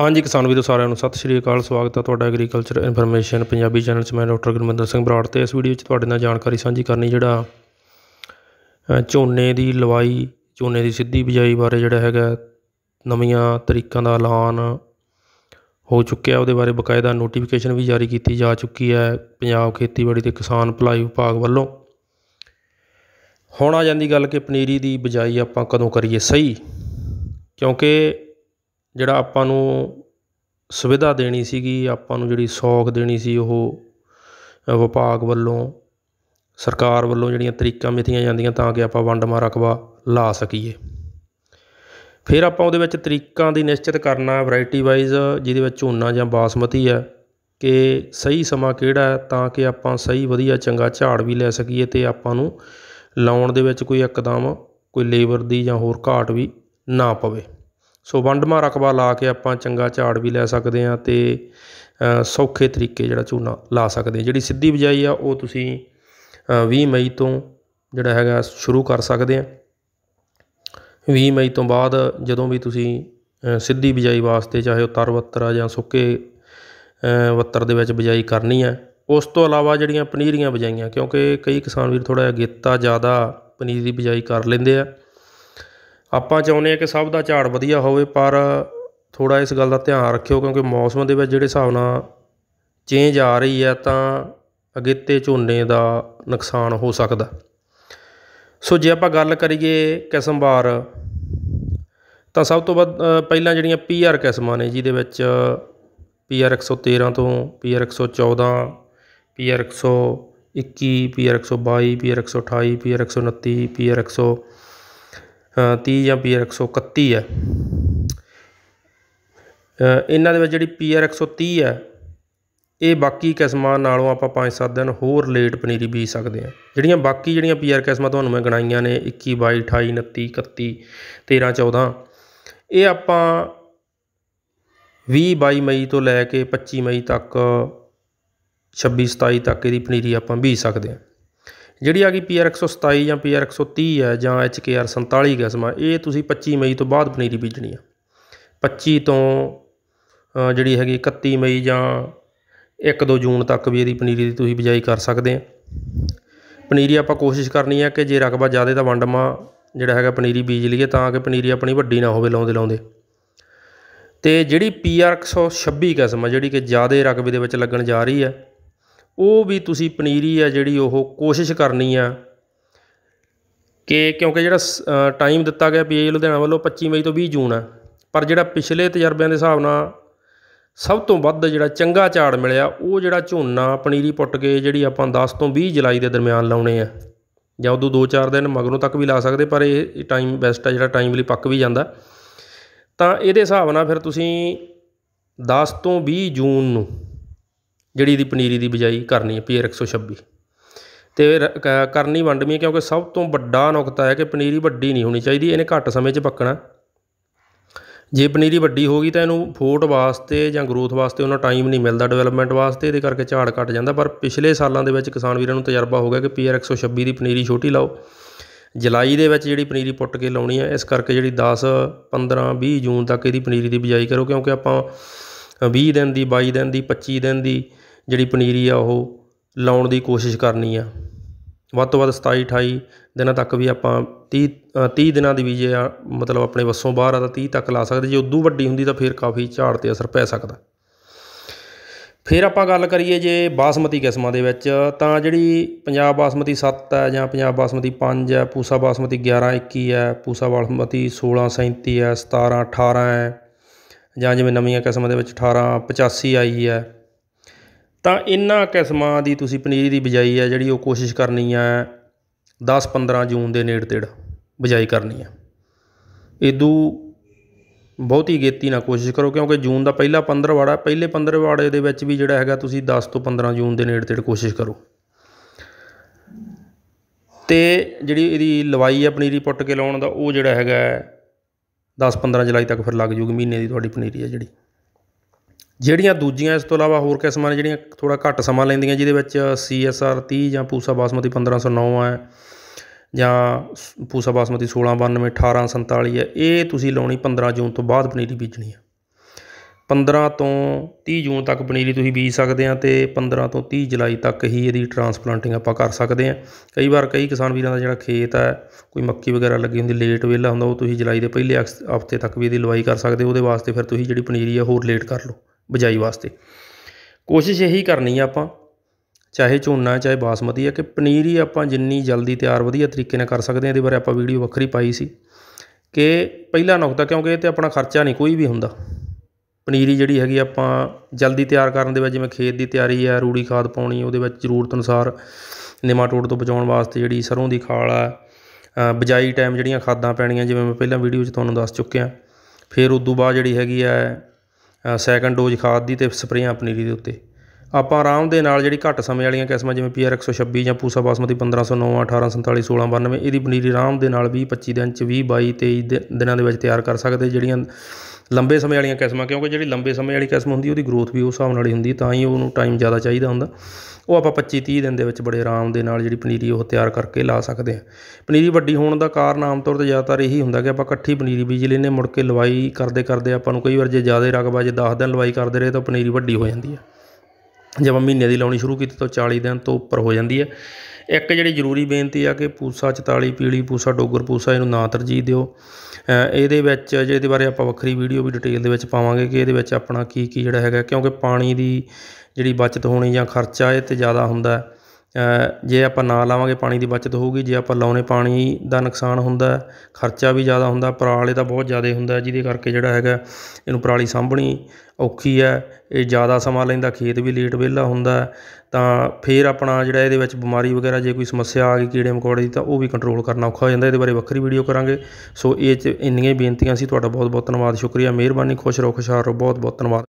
ਹਾਂਜੀ ਕਿਸਾਨ ਵੀਰੋ ਸਾਰਿਆਂ ਨੂੰ ਸਤਿ ਸ਼੍ਰੀ ਅਕਾਲ ਸਵਾਗਤ ਹੈ ਤੁਹਾਡਾ ਐਗਰੀਕਲਚਰ ਇਨਫੋਰਮੇਸ਼ਨ ਪੰਜਾਬੀ ਚੈਨਲ 'ਚ ਮੈਂ ਡਾਕਟਰ ਗੁਰਮਿੰਦਰ ਸਿੰਘ ਬਰਾੜ ਤੇ ਇਸ ਵੀਡੀਓ 'ਚ ਤੁਹਾਡੇ ਨਾਲ ਜਾਣਕਾਰੀ ਸਾਂਝੀ ਕਰਨੀ ਜਿਹੜਾ ਝੋਨੇ ਦੀ ਲਵਾਈ ਝੋਨੇ ਦੀ ਸਿੱਧੀ ਬਿਜਾਈ ਬਾਰੇ ਜਿਹੜਾ ਹੈਗਾ ਨਵੀਆਂ ਤਰੀਕਾਂ ਦਾ ਐਲਾਨ ਹੋ ਚੁੱਕਿਆ ਉਹਦੇ ਬਾਰੇ ਬਕਾਇਦਾ ਨੋਟੀਫਿਕੇਸ਼ਨ ਵੀ ਜਾਰੀ ਕੀਤੀ ਜਾ ਚੁੱਕੀ ਹੈ ਪੰਜਾਬ ਖੇਤੀਬਾੜੀ ਤੇ ਕਿਸਾਨ ਭਲਾਈ ਵਿਭਾਗ ਵੱਲੋਂ ਹੁਣ ਆ ਜਾਂਦੀ ਗੱਲ ਕਿ ਪਨੀਰੀ ਦੀ ਬਿਜਾਈ ਆਪਾਂ ਕਦੋਂ ਕਰੀਏ ਸਹੀ ਕਿਉਂਕਿ ਜਿਹੜਾ ਆਪਾਂ ਨੂੰ ਸੁਵਿਧਾ ਦੇਣੀ ਸੀਗੀ ਆਪਾਂ ਨੂੰ ਜਿਹੜੀ ਸੌਖ ਦੇਣੀ ਸੀ ਉਹ ਵਿਭਾਗ ਵੱਲੋਂ ਸਰਕਾਰ ਵੱਲੋਂ ਜਿਹੜੀਆਂ ਤਰੀਕਾਂ ਮਿਥੀਆਂ ਜਾਂਦੀਆਂ ਤਾਂ ਕਿ ਆਪਾਂ ਵੰਡਮਾ ਰਕਬਾ ਲਾ ਸਕੀਏ ਫਿਰ ਆਪਾਂ ਉਹਦੇ ਵਿੱਚ ਤਰੀਕਾਂ ਦੀ ਨਿਸ਼ਚਿਤ ਕਰਨਾ ਵੈਰਾਈਟੀ ਵਾਈਜ਼ ਜਿਹਦੇ ਵਿੱਚ ਝੋਨਾ ਜਾਂ ਬਾਸਮਤੀ ਹੈ ਕਿ ਸਹੀ ਸਮਾਂ ਕਿਹੜਾ ਤਾਂ ਕਿ ਆਪਾਂ ਸਹੀ ਵਧੀਆ ਚੰਗਾ ਝਾੜ ਵੀ ਲੈ ਸਕੀਏ ਤੇ ਆਪਾਂ ਨੂੰ ਲਾਉਣ ਦੇ ਵਿੱਚ ਕੋਈ ਇੱਕਦਮ ਕੋਈ ਲੇਬਰ ਦੀ ਜਾਂ ਹੋਰ ਘਾਟ ਵੀ ਨਾ ਪਵੇ ਸੋ ਵੰਡਮਾ ਰਕਬਾ ਲਾ ਕੇ ਆਪਾਂ ਚੰਗਾ ਝਾੜ ਵੀ ਲੈ ਸਕਦੇ ਆ ਤੇ ਸੌਖੇ ਤਰੀਕੇ ਜਿਹੜਾ ਚੂਨਾ ਲਾ ਸਕਦੇ ਜਿਹੜੀ ਸਿੱਧੀ ਬਿਜਾਈ ਆ ਉਹ ਤੁਸੀਂ 20 ਮਈ ਤੋਂ ਜਿਹੜਾ ਹੈਗਾ ਸ਼ੁਰੂ ਕਰ ਸਕਦੇ ਆ 20 ਮਈ ਤੋਂ ਬਾਅਦ ਜਦੋਂ ਵੀ ਤੁਸੀਂ ਸਿੱਧੀ ਬਿਜਾਈ ਵਾਸਤੇ ਚਾਹੇ ਉਹ ਤਰ ਵੱਤਰ ਆ ਜਾਂ ਸੁੱਕੇ ਵੱਤਰ ਦੇ ਵਿੱਚ ਬਿਜਾਈ ਕਰਨੀ ਹੈ ਉਸ ਤੋਂ ਇਲਾਵਾ ਜਿਹੜੀਆਂ ਪਨੀਰੀਆਂ ਬਜਾਈਆਂ ਕਿਉਂਕਿ ਕਈ ਕਿਸਾਨ ਵੀਰ ਥੋੜਾ ਜਿਹਾ ਗੇਤਾ ਜ਼ਿਆਦਾ ਪਨੀਰੀ ਦੀ ਬਿਜਾਈ ਕਰ ਲੈਂਦੇ ਆ ਆਪਾਂ ਚਾਹੁੰਦੇ ਆ ਕਿ ਸਭ ਦਾ ਝਾੜ ਵਧੀਆ ਹੋਵੇ ਪਰ ਥੋੜਾ ਇਸ ਗੱਲ ਦਾ ਧਿਆਨ ਰੱਖਿਓ ਕਿਉਂਕਿ ਮੌਸਮ ਦੇ ਵਿੱਚ ਜਿਹੜੇ ਹਿਸਾਬ ਨਾਲ ਚੇਂਜ ਆ ਰਹੀ ਹੈ ਤਾਂ ਅਗੇਤੇ ਝੋਨੇ ਦਾ ਨੁਕਸਾਨ ਹੋ ਸਕਦਾ ਸੋ ਜੇ ਆਪਾਂ ਗੱਲ ਕਰੀਏ ਕਿਸਮਵਾਰ ਤਾਂ ਸਭ ਤੋਂ ਵੱਧ ਪਹਿਲਾਂ ਜਿਹੜੀਆਂ ਪੀਆਰ ਕਿਸਮਾਂ ਨੇ ਜਿਹਦੇ ਵਿੱਚ ਪੀਆਰ 113 ਤੋਂ P R 114 P R 121 P R 122 P R 128 P R 129 P R 100 30 ਜਾਂ ਪੀਆਰ 131 ਹੈ ਇਹਨਾਂ ਦੇ ਵਿੱਚ ਜਿਹੜੀ ਪੀਆਰ 130 ਹੈ ਇਹ ਬਾਕੀ ਕਿਸਮਾਂ ਨਾਲੋਂ ਆਪਾਂ 5-7 ਦਿਨ ਹੋਰ ਲੇਟ ਪਨੀਰੀ ਬੀਜ ਸਕਦੇ ਆ ਜਿਹੜੀਆਂ ਬਾਕੀ ਜਿਹੜੀਆਂ ਪੀਆਰ ਕਿਸਮਾਂ ਤੁਹਾਨੂੰ ਮੈਂ ਗਣਾਈਆਂ ਨੇ 21 22 28 29 31 13 14 ਇਹ ਆਪਾਂ 20 22 ਮਈ ਤੋਂ ਲੈ ਕੇ 25 ਮਈ ਤੱਕ 26 27 ਤੱਕ ਇਹਦੀ ਪਨੀਰੀ ਆਪਾਂ ਬੀਜ ਸਕਦੇ ਆ ਜਿਹੜੀ ਆ ਗਈ ਪੀ 127 ਜਾਂ ਪੀ 130 ਹੈ ਜਾਂ ਐਚ ਕੇ ਆਰ 47 ਕਿਸਮ ਆ ਇਹ ਤੁਸੀਂ 25 ਮਈ ਤੋਂ ਬਾਅਦ ਪਨੀਰੀ ਬੀਜਣੀ ਆ 25 ਤੋਂ ਜਿਹੜੀ ਹੈਗੀ 31 ਮਈ ਜਾਂ 1-2 ਜੂਨ ਤੱਕ ਵੀ ਇਹਦੀ ਪਨੀਰੀ ਦੀ ਤੁਸੀਂ ਬਿਜਾਈ ਕਰ ਸਕਦੇ ਆ ਪਨੀਰੀ ਆਪਾਂ ਕੋਸ਼ਿਸ਼ ਕਰਨੀ ਆ ਕਿ ਜੇ ਰਕਬਾ ਜ਼ਿਆਦਾ ਤਾਂ ਵੰਡਮਾ ਜਿਹੜਾ ਹੈਗਾ ਪਨੀਰੀ ਬੀਜ ਲਈਏ ਤਾਂ ਕਿ ਪਨੀਰੀ ਆਪਣੀ ਵੱਡੀ ਨਾ ਹੋਵੇ ਲਾਉਂਦੇ ਲਾਉਂਦੇ ਤੇ ਜਿਹੜੀ ਪੀ 126 ਕਿਸਮ ਆ ਜਿਹੜੀ ਕਿ ਜ਼ਿਆਦਾ ਰਕਬੇ ਦੇ ਵਿੱਚ ਲੱਗਣ ਜਾ ਰਹੀ ਹੈ ਉਹ ਵੀ ਤੁਸੀਂ ਪਨੀਰੀ ਆ ਜਿਹੜੀ ਉਹ ਕੋਸ਼ਿਸ਼ ਕਰਨੀ ਆ ਕਿ ਕਿਉਂਕਿ ਜਿਹੜਾ ਟਾਈਮ ਦਿੱਤਾ ਗਿਆ ਪੀਏ ਲੁਧਿਆਣਾ ਵੱਲੋਂ 25 ਮਈ ਤੋਂ 20 ਜੂਨ ਆ ਪਰ ਜਿਹੜਾ ਪਿਛਲੇ ਤਜਰਬਿਆਂ ਦੇ ਹਿਸਾਬ ਨਾਲ ਸਭ ਤੋਂ ਵੱਧ ਜਿਹੜਾ ਚੰਗਾ ਝਾੜ ਮਿਲਿਆ ਉਹ ਜਿਹੜਾ ਝੋਨਾ ਪਨੀਰੀ ਪੁੱਟ ਕੇ ਜਿਹੜੀ ਆਪਾਂ 10 ਤੋਂ 20 ਜੁਲਾਈ ਦੇ ਦਰਮਿਆਨ ਲਾਉਣੇ ਆ ਜਾਂ ਉਦੋਂ 2-4 ਦਿਨ ਮਗਰੋਂ ਤੱਕ ਵੀ ਲਾ ਸਕਦੇ ਪਰ ਇਹ ਟਾਈਮ ਬੈਸਟ ਆ ਜਿਹੜਾ ਟਾਈਮ ਲਈ ਪੱਕ ਵੀ ਜਾਂਦਾ ਤਾਂ ਇਹਦੇ ਹਿਸਾਬ ਨਾਲ ਫਿਰ ਤੁਸੀਂ 10 ਤੋਂ 20 ਜੂਨ ਨੂੰ ਜਿਹੜੀ ਇਹਦੀ ਪਨੀਰੀ ਦੀ ਬਜਾਈ ਕਰਨੀ ਹੈ ਪੀਆਰ 126 ਤੇ ਕਰਨੀ ਵੰਡਮੀ ਹੈ ਕਿਉਂਕਿ ਸਭ ਤੋਂ ਵੱਡਾ ਨੁਕਤਾ ਹੈ ਕਿ ਪਨੀਰੀ ਵੱਡੀ ਨਹੀਂ ਹੋਣੀ ਚਾਹੀਦੀ ਇਹਨੇ ਘੱਟ ਸਮੇਂ 'ਚ ਪੱਕਣਾ ਜੇ ਪਨੀਰੀ ਵੱਡੀ ਹੋ ਗਈ ਤਾਂ ਇਹਨੂੰ ਫੋਟ ਵਾਸਤੇ ਜਾਂ ਗਰੋਥ ਵਾਸਤੇ ਉਹਨਾਂ ਟਾਈਮ ਨਹੀਂ ਮਿਲਦਾ ਡਿਵੈਲਪਮੈਂਟ ਵਾਸਤੇ ਇਹਦੇ ਕਰਕੇ ਝਾੜ ਘਟ ਜਾਂਦਾ ਪਰ ਪਿਛਲੇ ਸਾਲਾਂ ਦੇ ਵਿੱਚ ਕਿਸਾਨ ਵੀਰਾਂ ਨੂੰ ਤਜਰਬਾ ਹੋ ਗਿਆ ਕਿ ਪੀਆਰ 126 ਦੀ ਪਨੀਰੀ ਛੋਟੀ ਲਾਓ ਜੁਲਾਈ ਦੇ ਵਿੱਚ ਜਿਹੜੀ ਪਨੀਰੀ ਪੁੱਟ ਕੇ ਲਾਉਣੀ ਹੈ ਇਸ ਕਰਕੇ ਜਿਹੜੀ 10 15 20 ਜੂਨ ਤੱਕ ਇਹਦੀ ਪਨੀਰੀ ਦੀ ਬਿਜਾਈ ਕਰੋ ਕਿਉਂਕਿ ਆਪਾਂ 20 ਦਿਨ ਦੀ 22 ਦਿਨ ਦੀ 25 ਦਿਨ ਦੀ ਜਿਹੜੀ ਪਨੀਰੀ ਆ ਉਹ ਲਾਉਣ ਦੀ ਕੋਸ਼ਿਸ਼ ਕਰਨੀ ਆ ਵੱਧ ਤੋਂ ਵੱਧ 27 28 ਦਿਨਾਂ ਤੱਕ ਵੀ ਆਪਾਂ 30 30 ਦਿਨਾਂ ਦੀ ਵੀ ਜੇ ਆ ਮਤਲਬ ਆਪਣੇ ਵੱਸੋਂ ਬਾਹਰ ਆ ਤਾਂ 30 ਤੱਕ ਲਾ ਸਕਦੇ ਜੇ ਉਦੋਂ ਵੱਡੀ ਹੁੰਦੀ ਤਾਂ ਫਿਰ ਕਾਫੀ ਝਾੜ 'ਤੇ ਅਸਰ ਪੈ ਸਕਦਾ ਫਿਰ ਆਪਾਂ ਗੱਲ ਕਰੀਏ ਜੇ ਬਾਸਮਤੀ ਕਿਸਮਾਂ ਦੇ ਵਿੱਚ ਤਾਂ ਜਿਹੜੀ ਪੰਜਾਬ ਬਾਸਮਤੀ 7 ਹੈ ਜਾਂ ਪੰਜਾਬ ਬਾਸਮਤੀ 5 ਹੈ ਪੂਸਾ ਬਾਸਮਤੀ 11 21 ਹੈ ਪੂਸਾ ਬਾਸਮਤੀ 16 37 ਹੈ 17 18 ਹੈ ਜਾਂ ਜਿਵੇਂ ਨਵੀਆਂ ਕਿਸਮਾਂ ਦੇ ਵਿੱਚ 18 85 ਆਈ ਹੈ ਤਾਂ ਇਨ੍ਹਾਂ ਕਿਸਮਾਂ ਦੀ ਤੁਸੀਂ ਪਨੀਰੀ ਦੀ ਬਿਜਾਈ ਆ ਜਿਹੜੀ ਉਹ ਕੋਸ਼ਿਸ਼ ਕਰਨੀ ਆ 10-15 ਜੂਨ ਦੇ ਨੇੜੇ ਤੇੜ ਬਿਜਾਈ ਕਰਨੀ ਆ ਇਦੋਂ ਬਹੁਤੀ ਗੇਤੀ ਨਾ ਕੋਸ਼ਿਸ਼ ਕਰੋ ਕਿਉਂਕਿ ਜੂਨ ਦਾ ਪਹਿਲਾ 15 ਵਾੜਾ ਪਹਿਲੇ 15 ਵਾੜੇ ਦੇ ਵਿੱਚ ਵੀ ਜਿਹੜਾ ਹੈਗਾ ਤੁਸੀਂ 10 ਤੋਂ 15 ਜੂਨ ਦੇ ਨੇੜੇ ਤੇੜ ਕੋਸ਼ਿਸ਼ ਕਰੋ ਤੇ ਜਿਹੜੀ ਇਹਦੀ ਲਵਾਈ ਆ ਪਨੀਰੀ ਪੁੱਟ ਕੇ ਲਾਉਣ ਦਾ ਉਹ ਜਿਹੜਾ ਹੈਗਾ 10-15 ਜੁਲਾਈ ਤੱਕ ਫਿਰ ਲੱਗ ਜੂਗੀ ਮਹੀਨੇ ਦੀ ਤੁਹਾਡੀ ਪਨੀਰੀ ਆ ਜਿਹੜੀ ਜਿਹੜੀਆਂ ਦੂਜੀਆਂ ਇਸ ਤੋਂ ਇਲਾਵਾ ਹੋਰ ਕਿਸਮਾਂ ਨੇ ਜਿਹੜੀਆਂ ਥੋੜਾ ਘੱਟ ਸਮਾਂ ਲੈਂਦੀਆਂ ਜਿਹਦੇ ਵਿੱਚ ਸੀ ਐਸ ਆਰ ਜਾਂ ਪੂਸਾ ਬਾਸਮਤੀ 1509 ਹੈ ਜਾਂ ਪੂਸਾ ਬਾਸਮਤੀ 1692 1847 ਹੈ ਇਹ ਤੁਸੀਂ ਲਾਉਣੀ 15 ਜੂਨ ਤੋਂ ਬਾਅਦ ਪਨੀਰੀ ਬੀਜਣੀ ਹੈ 15 ਤੋਂ 30 ਜੂਨ ਤੱਕ ਪਨੀਰੀ ਤੁਸੀਂ ਬੀਜ ਸਕਦੇ ਆ ਤੇ 15 ਤੋਂ 30 ਜੁਲਾਈ ਤੱਕ ਹੀ ਇਹਦੀ ਟਰਾਂਸਪਲਾਂਟਿੰਗ ਆਪਾਂ ਕਰ ਸਕਦੇ ਆ ਕਈ ਵਾਰ ਕਈ ਕਿਸਾਨ ਵੀਰਾਂ ਦਾ ਜਿਹੜਾ ਖੇਤ ਹੈ ਕੋਈ ਮੱਕੀ ਵਗੈਰਾ ਲੱਗੀ ਹੁੰਦੀ ਲੇਟ ਵੇਲਾ ਹੁੰਦਾ ਉਹ ਤੁਸੀਂ ਜੁਲਾਈ ਦੇ ਪਹਿਲੇ ਹਫਤੇ ਤੱਕ ਵੀ ਇਹਦੀ ਲਵਾਈ ਕਰ ਸਕਦੇ ਹੋ ਉਹਦੇ ਵਾਸਤੇ ਫਿਰ ਤੁਸੀਂ ਜਿਹੜੀ ਪਨੀਰੀ ਆ ਹੋਰ ਲੇਟ ਕਰ ਲਓ ਬਜਾਈ ਵਾਸਤੇ ਕੋਸ਼ਿਸ਼ ਇਹੀ ਕਰਨੀ ਆ ਆਪਾਂ ਚਾਹੇ ਝੋਨਾ ਚਾਹੇ ਬਾਸਮਤੀ ਆ ਕਿ ਪਨੀਰ ਹੀ ਆਪਾਂ ਜਿੰਨੀ ਜਲਦੀ ਤਿਆਰ ਵਧੀਆ ਤਰੀਕੇ ਨਾਲ ਕਰ ਸਕਦੇ ਆ ਇਹਦੇ ਬਾਰੇ ਆਪਾਂ ਵੀਡੀਓ ਵੱਖਰੀ ਪਾਈ ਸੀ ਕਿ ਪਹਿਲਾ ਨੁਕਤਾ ਕਿਉਂਕਿ ਇਹ ਤੇ ਆਪਣਾ ਖਰਚਾ ਨਹੀਂ ਕੋਈ ਵੀ ਹੁੰਦਾ ਪਨੀਰੀ ਜਿਹੜੀ ਹੈਗੀ ਆਪਾਂ ਜਲਦੀ ਤਿਆਰ ਕਰਨ ਦੇ ਵਿੱਚ ਜਿਵੇਂ ਖੇਤ ਦੀ ਤਿਆਰੀ ਆ ਰੂੜੀ ਖਾਦ ਪਾਉਣੀ ਉਹਦੇ ਵਿੱਚ ਜ਼ਰੂਰਤ ਅਨੁਸਾਰ ਨਿਮਾਟੋਡ ਤੋਂ ਬਚਾਉਣ ਵਾਸਤੇ ਜਿਹੜੀ ਸਰੋਂ ਦੀ ਖਾਲ ਆ ਬਜਾਈ ਟਾਈਮ ਜਿਹੜੀਆਂ ਖਾਦਾਂ ਪੈਣੀਆਂ ਜਿਵੇਂ ਮੈਂ ਪਹਿਲਾਂ ਵੀਡੀਓ 'ਚ ਤੁਹਾਨੂੰ ਦੱਸ ਚੁੱਕਿਆ ਫਿਰ ਉਸ ਤੋਂ ਬਾਅਦ ਜਿਹੜੀ ਹੈਗੀ ਆ ਸੈਕਿੰਡ ਡੋਜ਼ ਖਾਦ ਦੀ ਅਤੇ ਸਪਰੇਆਂ ਪਨੀਰੀ ਦੇ ਉੱਤੇ ਆਪਾਂ ਆਰਾਮ ਦੇ ਨਾਲ ਜਿਹੜੀ ਘੱਟ ਸਮੇਂ ਵਾਲੀਆਂ ਕਿਸਮਾਂ ਜਿਵੇਂ ਪੀਆਰ 126 ਜਾਂ ਪੂਸਾ ਬਾਸਮਤੀ 1509 1847 1692 ਇਹਦੀ ਪਨੀਰੀ ਆਰਾਮ ਦੇ ਨਾਲ 20 25 ਦਿਨ ਚ 20 22 23 ਦਿਨਾਂ ਦੇ ਵਿੱਚ ਤਿਆਰ ਕਰ ਸਕਦੇ ਜਿਹੜੀਆਂ ਲੰਬੇ ਸਮੇਂ ਵਾਲੀਆਂ ਕਿਸਮਾਂ ਕਿਉਂਕਿ ਜਿਹੜੀ ਲੰਬੇ ਸਮੇਂ ਵਾਲੀ ਕਿਸਮ ਹੁੰਦੀ ਉਹਦੀ ਗਰੋਥ ਵੀ ਉਸ ਹਿਸਾਬ ਨਾਲ ਹੀ ਹੁੰਦੀ ਤਾਂ ਹੀ ਉਹਨੂੰ ਟਾਈਮ ਜ਼ਿਆਦਾ ਚਾਹੀਦਾ ਹੁੰਦਾ ਉਹ ਆਪਾਂ 25 30 ਦਿਨ ਦੇ ਵਿੱਚ ਬੜੇ ਆਰਾਮ ਦੇ ਨਾਲ ਜਿਹੜੀ ਪਨੀਰੀ ਉਹ ਤਿਆਰ ਕਰਕੇ ਲਾ ਸਕਦੇ ਆ ਪਨੀਰੀ ਵੱਡੀ ਹੋਣ ਦਾ ਕਾਰਨ ਆਮ ਤੌਰ ਤੇ ਜ਼ਿਆਦਾਤਰ ਇਹੀ ਹੁੰਦਾ ਕਿ ਆਪਾਂ ਇਕੱਠੀ ਪਨੀਰੀ ਬੀਜ ਲੈਨੇ ਮੁੜ ਕੇ ਲਵਾਈ ਕਰਦੇ ਕਰਦੇ ਆਪਾਂ ਨੂੰ ਕਈ ਵਾਰ ਜੇ ਜ਼ਿਆਦਾ ਰਕਬਾ ਜੇ 10 ਦਿਨ ਲਵਾਈ ਕਰਦੇ ਰਹੇ ਤਾਂ ਪਨੀਰੀ ਵੱਡੀ ਹੋ ਜਾਂਦੀ ਆ ਮੈਂ ਮਹੀਨੇ ਦੀ ਲਾਉਣੀ ਸ਼ੁਰੂ ਕੀਤੀ ਤਾਂ 40 ਦਿਨ ਤੋਂ ਉੱਪਰ ਹੋ ਜਾਂਦੀ ਹੈ ਇੱਕ ਜਿਹੜੀ ਜ਼ਰੂਰੀ ਬੇਨਤੀ ਆ ਕਿ ਪੂਸਾ 44 ਪੀਲੀ ਪੂਸਾ ਡੋਗਰ ਪੂਸਾ ਇਹਨੂੰ ਨਾ ਤਰਜੀਹ ਦਿਓ ਇਹਦੇ ਵਿੱਚ ਜਿਹਦੇ ਬਾਰੇ ਆਪਾਂ ਵੱਖਰੀ ਵੀਡੀਓ ਵੀ ਡਿਟੇਲ ਦੇ ਵਿੱਚ ਪਾਵਾਂਗੇ ਕਿ ਇਹਦੇ ਵਿੱਚ ਆਪਣਾ ਕੀ ਕੀ ਜਿਹੜਾ ਹੈਗਾ ਕਿਉਂਕਿ ਪਾਣੀ ਦੀ ਜਿਹੜੀ ਬਚਤ ਹੋਣੀ ਜਾਂ ਖਰਚਾ ਇਹ ਤੇ ਜ਼ਿਆਦਾ ਹੁੰਦਾ ਹੈ ਜੇ ਆਪਾਂ ਨਾ ਲਾਵਾਂਗੇ ਪਾਣੀ ਦੀ ਬਚਤ ਹੋਊਗੀ ਜੇ ਆਪਾਂ ਲਾਉਨੇ ਪਾਣੀ ਦਾ ਨੁਕਸਾਨ ਹੁੰਦਾ ਖਰਚਾ ਵੀ ਜ਼ਿਆਦਾ ਹੁੰਦਾ ਪਰਾਲੇ ਦਾ ਬਹੁਤ ਜ਼ਿਆਦਾ ਹੁੰਦਾ ਜਿਹਦੇ ਕਰਕੇ ਜਿਹੜਾ ਹੈਗਾ ਇਹਨੂੰ ਪਰਾਲੀ ਸਾਂਭਣੀ ਔਖੀ ਹੈ ਇਹ ਜ਼ਿਆਦਾ ਸਮਾਂ ਲੈਂਦਾ ਖੇਤ ਵੀ ਲੇਟ ਵਿਹਲਾ ਹੁੰਦਾ ਤਾਂ ਫਿਰ ਆਪਣਾ ਜਿਹੜਾ ਇਹਦੇ ਵਿੱਚ ਬਿਮਾਰੀ ਵਗੈਰਾ ਜੇ ਕੋਈ ਸਮੱਸਿਆ ਆ ਗਈ ਕੀੜੇ ਮਕੌੜੇ ਦੀ ਤਾਂ ਉਹ ਵੀ ਕੰਟਰੋਲ ਕਰਨਾ ਔਖਾ ਹੋ ਜਾਂਦਾ ਇਹਦੇ ਬਾਰੇ ਵੱਖਰੀ ਵੀਡੀਓ ਕਰਾਂਗੇ ਸੋ ਇਹ 'ਚ ਇੰਨੀਆਂ ਹੀ ਬੇਨਤੀਆਂ ਸੀ ਤੁਹਾਡਾ ਬਹੁਤ ਬਹੁਤ ਧੰਨਵਾਦ ਸ਼ੁਕਰੀਆ ਮਿਹਰਬਾਨੀ ਖੁਸ਼ ਰਹੋ ਖੁਸ਼ਹਾਲ ਰਹੋ ਬਹੁਤ ਬਹੁਤ ਧੰਨਵਾਦ